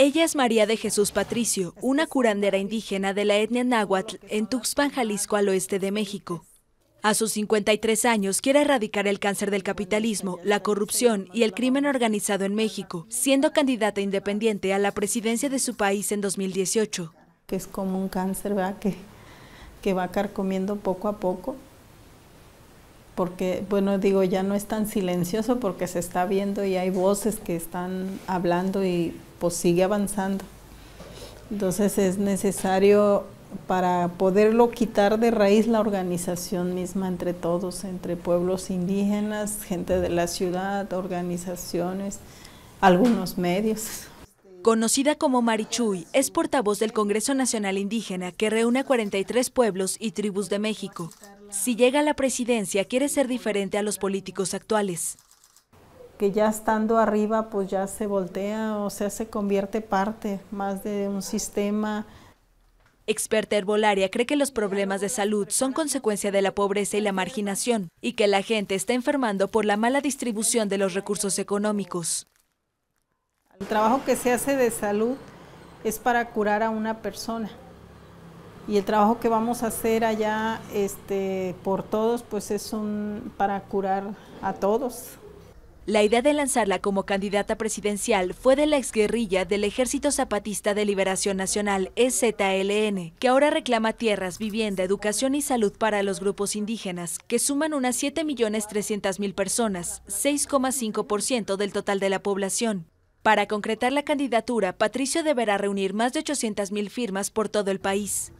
Ella es María de Jesús Patricio, una curandera indígena de la etnia náhuatl en Tuxpan, Jalisco, al oeste de México. A sus 53 años quiere erradicar el cáncer del capitalismo, la corrupción y el crimen organizado en México, siendo candidata independiente a la presidencia de su país en 2018. Que es como un cáncer ¿verdad? Que, que va carcomiendo poco a poco porque, bueno, digo, ya no es tan silencioso porque se está viendo y hay voces que están hablando y pues sigue avanzando. Entonces es necesario para poderlo quitar de raíz la organización misma entre todos, entre pueblos indígenas, gente de la ciudad, organizaciones, algunos medios. Conocida como Marichuy, es portavoz del Congreso Nacional Indígena que reúne a 43 pueblos y tribus de México si llega a la presidencia quiere ser diferente a los políticos actuales. Que ya estando arriba pues ya se voltea, o sea, se convierte parte más de un sistema. Experta herbolaria cree que los problemas de salud son consecuencia de la pobreza y la marginación y que la gente está enfermando por la mala distribución de los recursos económicos. El trabajo que se hace de salud es para curar a una persona y el trabajo que vamos a hacer allá este, por todos, pues es un, para curar a todos. La idea de lanzarla como candidata presidencial fue de la exguerrilla del Ejército Zapatista de Liberación Nacional, EZLN, que ahora reclama tierras, vivienda, educación y salud para los grupos indígenas, que suman unas 7.300.000 personas, 6,5% del total de la población. Para concretar la candidatura, Patricio deberá reunir más de 800.000 firmas por todo el país.